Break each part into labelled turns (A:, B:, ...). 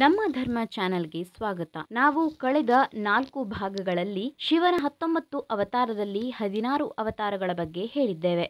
A: ನಮ್ಮ ಧರ್ಮ ಚಾನೆಲ್ಗೆ ಸ್ವಾಗತ ನಾವು ಕಳೆದ ನಾಲ್ಕು ಭಾಗಗಳಲ್ಲಿ ಶಿವನ ಹತ್ತೊಂಬತ್ತು ಅವತಾರದಲ್ಲಿ ಹದಿನಾರು ಅವತಾರಗಳ ಬಗ್ಗೆ ಹೇಳಿದ್ದೇವೆ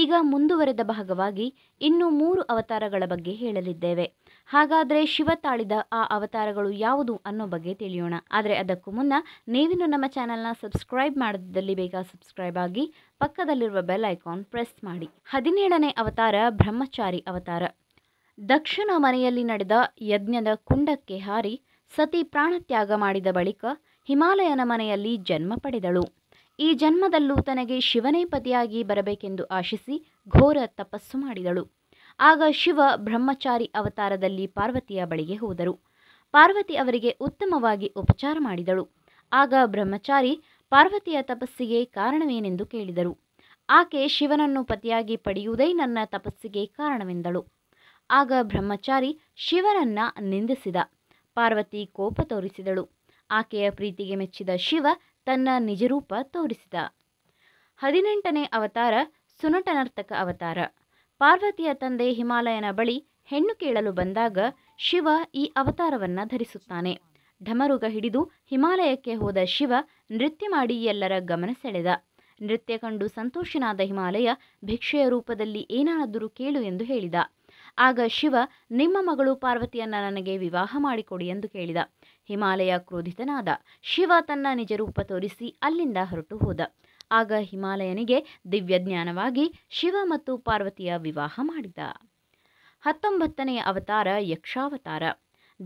A: ಈಗ ಮುಂದುವರೆದ ಭಾಗವಾಗಿ ಇನ್ನು ಮೂರು ಅವತಾರಗಳ ಬಗ್ಗೆ ಹೇಳಲಿದ್ದೇವೆ ಹಾಗಾದರೆ ಶಿವ ತಾಳಿದ ಆ ಅವತಾರಗಳು ಯಾವುದು ಅನ್ನೋ ಬಗ್ಗೆ ತಿಳಿಯೋಣ ಆದರೆ ಅದಕ್ಕೂ ಮುನ್ನ ನೀವಿನ್ನು ನಮ್ಮ ಚಾನೆಲ್ನ ಸಬ್ಸ್ಕ್ರೈಬ್ ಮಾಡಿದಲ್ಲಿ ಬೇಗ ಸಬ್ಸ್ಕ್ರೈಬ್ ಆಗಿ ಪಕ್ಕದಲ್ಲಿರುವ ಬೆಲ್ ಐಕಾನ್ ಪ್ರೆಸ್ ಮಾಡಿ ಹದಿನೇಳನೇ ಅವತಾರ ಬ್ರಹ್ಮಚಾರಿ ಅವತಾರ ದಕ್ಷಿಣ ಮನೆಯಲ್ಲಿ ನಡೆದ ಯಜ್ಞದ ಕುಂಡಕ್ಕೆ ಹಾರಿ ಸತಿ ಪ್ರಾಣತ್ಯಾಗ ಮಾಡಿದ ಬಳಿಕ ಹಿಮಾಲಯನ ಮನೆಯಲ್ಲಿ ಜನ್ಮ ಪಡೆದಳು ಈ ಜನ್ಮದಲ್ಲೂ ತನಗೆ ಶಿವನೇ ಪತಿಯಾಗಿ ಬರಬೇಕೆಂದು ಆಶಿಸಿ ಘೋರ ತಪಸ್ಸು ಮಾಡಿದಳು ಆಗ ಶಿವ ಬ್ರಹ್ಮಚಾರಿ ಅವತಾರದಲ್ಲಿ ಪಾರ್ವತಿಯ ಬಳಿಗೆ ಹೋದರು ಪಾರ್ವತಿ ಅವರಿಗೆ ಉತ್ತಮವಾಗಿ ಉಪಚಾರ ಮಾಡಿದಳು ಆಗ ಬ್ರಹ್ಮಚಾರಿ ಪಾರ್ವತಿಯ ತಪಸ್ಸಿಗೆ ಕಾರಣವೇನೆಂದು ಕೇಳಿದರು ಆಕೆ ಶಿವನನ್ನು ಪತಿಯಾಗಿ ಪಡೆಯುವುದೇ ನನ್ನ ತಪಸ್ಸಿಗೆ ಕಾರಣವೆಂದಳು ಆಗ ಬ್ರಹ್ಮಚಾರಿ ಶಿವರನ್ನ ನಿಂದಿಸಿದ ಪಾರ್ವತಿ ಕೋಪ ತೋರಿಸಿದಳು ಆಕೆಯ ಪ್ರೀತಿಗೆ ಮೆಚ್ಚಿದ ಶಿವ ತನ್ನ ನಿಜರೂಪ ತೋರಿಸಿದ ಹದಿನೆಂಟನೇ ಅವತಾರ ಸುನಟನರ್ತಕ ಅವತಾರ ಪಾರ್ವತಿಯ ತಂದೆ ಹಿಮಾಲಯನ ಬಳಿ ಹೆಣ್ಣು ಕೇಳಲು ಬಂದಾಗ ಶಿವ ಈ ಅವತಾರವನ್ನು ಧರಿಸುತ್ತಾನೆ ಢಮರುಗ ಹಿಡಿದು ಹಿಮಾಲಯಕ್ಕೆ ಹೋದ ಶಿವ ನೃತ್ಯ ಮಾಡಿ ಎಲ್ಲರ ಗಮನ ಸೆಳೆದ ನೃತ್ಯ ಕಂಡು ಸಂತೋಷನಾದ ಹಿಮಾಲಯ ಭಿಕ್ಷೆಯ ರೂಪದಲ್ಲಿ ಏನಾದರೂ ಕೇಳು ಎಂದು ಹೇಳಿದ ಆಗ ಶಿವ ನಿಮ್ಮ ಮಗಳು ಪಾರ್ವತಿಯನ್ನ ನನಗೆ ವಿವಾಹ ಮಾಡಿಕೊಡಿ ಎಂದು ಕೇಳಿದ ಹಿಮಾಲಯ ಕ್ರೋಧಿತನಾದ ಶಿವ ತನ್ನ ನಿಜ ರೂಪ ತೋರಿಸಿ ಅಲ್ಲಿಂದ ಹೊರಟು ಹೋದ ಆಗ ಹಿಮಾಲಯನಿಗೆ ದಿವ್ಯಜ್ಞಾನವಾಗಿ ಶಿವ ಮತ್ತು ಪಾರ್ವತಿಯ ವಿವಾಹ ಮಾಡಿದ ಹತ್ತೊಂಬತ್ತನೆಯ ಅವತಾರ ಯಕ್ಷಾವತಾರ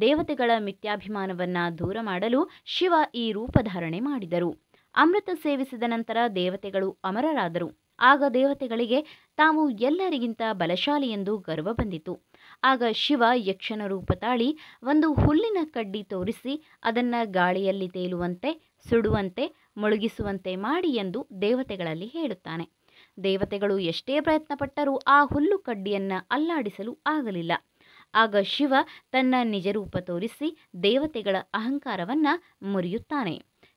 A: ದೇವತೆಗಳ ಮಿಥ್ಯಾಭಿಮಾನವನ್ನ ದೂರ ಮಾಡಲು ಶಿವ ಈ ರೂಪಧಾರಣೆ ಮಾಡಿದರು ಅಮೃತ ಸೇವಿಸಿದ ನಂತರ ದೇವತೆಗಳು ಅಮರರಾದರು ಆಗ ದೇವತೆಗಳಿಗೆ ತಾವು ಎಲ್ಲರಿಗಿಂತ ಬಲಶಾಲಿ ಎಂದು ಗರ್ವ ಬಂದಿತು ಆಗ ಶಿವ ಯಕ್ಷನ ರೂಪ ತಾಳಿ ಒಂದು ಹುಲ್ಲಿನ ಕಡ್ಡಿ ತೋರಿಸಿ ಅದನ್ನು ಗಾಳಿಯಲ್ಲಿ ತೇಲುವಂತೆ ಸುಡುವಂತೆ ಮುಳುಗಿಸುವಂತೆ ಮಾಡಿ ಎಂದು ದೇವತೆಗಳಲ್ಲಿ ಹೇಳುತ್ತಾನೆ ದೇವತೆಗಳು ಎಷ್ಟೇ ಪ್ರಯತ್ನಪಟ್ಟರೂ ಆ ಹುಲ್ಲು ಕಡ್ಡಿಯನ್ನು ಅಲ್ಲಾಡಿಸಲು ಆಗಲಿಲ್ಲ ಆಗ ಶಿವ ತನ್ನ ನಿಜರೂಪ ತೋರಿಸಿ ದೇವತೆಗಳ ಅಹಂಕಾರವನ್ನು ಮುರಿಯುತ್ತಾನೆ